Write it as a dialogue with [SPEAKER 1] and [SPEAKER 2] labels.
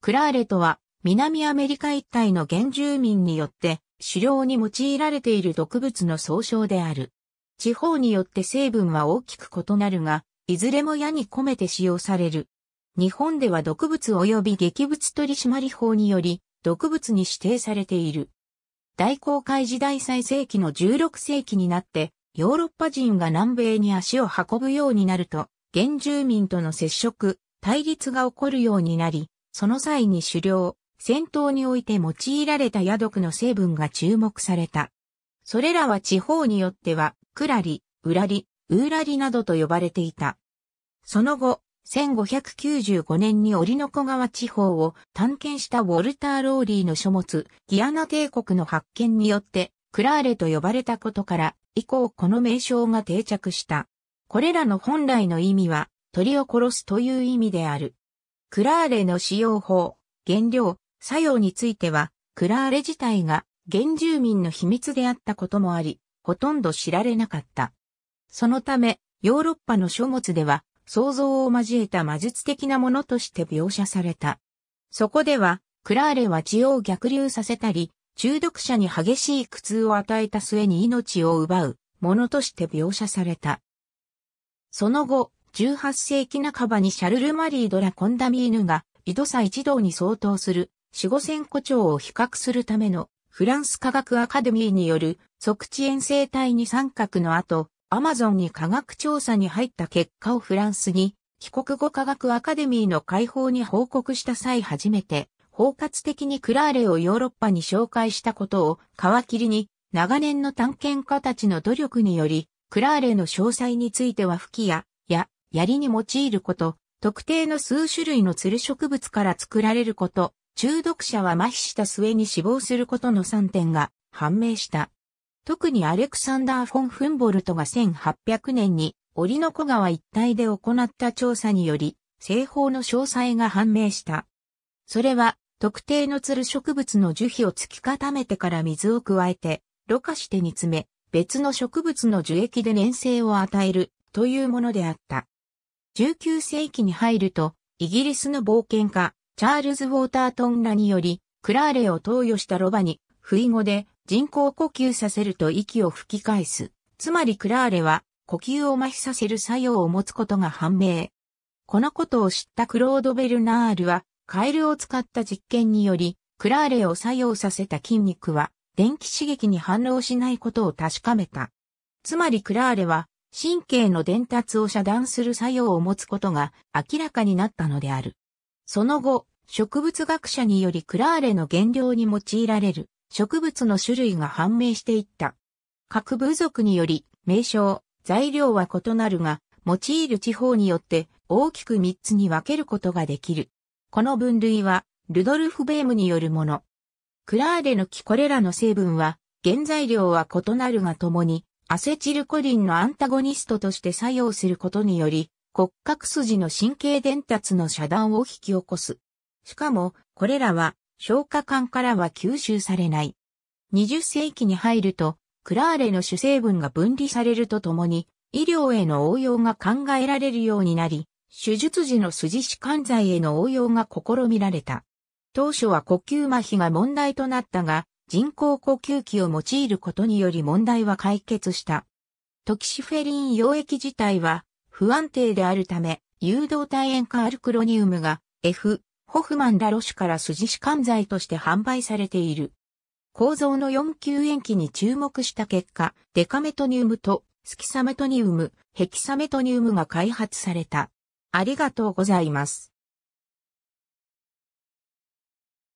[SPEAKER 1] クラーレとは、南アメリカ一帯の原住民によって、狩猟に用いられている毒物の総称である。地方によって成分は大きく異なるが、いずれも矢に込めて使用される。日本では毒物及び劇物取締法により、毒物に指定されている。大航海時代最盛期の16世紀になって、ヨーロッパ人が南米に足を運ぶようになると、原住民との接触、対立が起こるようになり、その際に狩猟、戦闘において用いられた宿毒の成分が注目された。それらは地方によっては、クラリ、ウラリ、ウーラリなどと呼ばれていた。その後、1595年にオリノコ川地方を探検したウォルター・ローリーの書物、ギアナ帝国の発見によって、クラーレと呼ばれたことから、以降この名称が定着した。これらの本来の意味は、鳥を殺すという意味である。クラーレの使用法、原料、作用については、クラーレ自体が原住民の秘密であったこともあり、ほとんど知られなかった。そのため、ヨーロッパの書物では、想像を交えた魔術的なものとして描写された。そこでは、クラーレは血を逆流させたり、中毒者に激しい苦痛を与えた末に命を奪うものとして描写された。その後、18世紀半ばにシャルル・マリー・ドラ・コンダミーヌが、井戸差一同に相当する、四五千個長を比較するための、フランス科学アカデミーによる、測地遠征隊に参画の後、アマゾンに科学調査に入った結果をフランスに、帰国後科学アカデミーの解放に報告した際初めて、包括的にクラーレをヨーロッパに紹介したことを皮切りに、長年の探検家たちの努力により、クラーレの詳細については吹きや槍に用いること、特定の数種類の鶴植物から作られること、中毒者は麻痺した末に死亡することの3点が判明した。特にアレクサンダー・フォン・フンボルトが1800年に、リの小川一帯で行った調査により、製法の詳細が判明した。それは、特定のツル植物の樹皮を突き固めてから水を加えて、ろ過して煮詰め、別の植物の樹液で粘性を与えるというものであった。19世紀に入ると、イギリスの冒険家、チャールズ・ウォータートンらにより、クラーレを投与したロバに、不意語で人工呼吸させると息を吹き返す。つまりクラーレは、呼吸を麻痺させる作用を持つことが判明。このことを知ったクロード・ベルナールは、カエルを使った実験により、クラーレを作用させた筋肉は、電気刺激に反応しないことを確かめた。つまりクラーレは、神経の伝達を遮断する作用を持つことが明らかになったのである。その後、植物学者によりクラーレの原料に用いられる植物の種類が判明していった。各部族により名称、材料は異なるが、用いる地方によって大きく3つに分けることができる。この分類はルドルフ・ベームによるもの。クラーレの木これらの成分は原材料は異なるが共にアセチルコリンのアンタゴニストとして作用することにより、骨格筋の神経伝達の遮断を引き起こす。しかも、これらは消化管からは吸収されない。20世紀に入ると、クラーレの主成分が分離されるとともに、医療への応用が考えられるようになり、手術時の筋弛緩剤への応用が試みられた。当初は呼吸麻痺が問題となったが、人工呼吸器を用いることにより問題は解決した。トキシフェリン溶液自体は不安定であるため、誘導体塩化アルクロニウムが F、ホフマン・ラロシュから筋弛緩剤として販売されている。構造の4級塩基に注目した結果、デカメトニウムとスキサメトニウム、ヘキサメトニウムが開発された。ありがとうございます。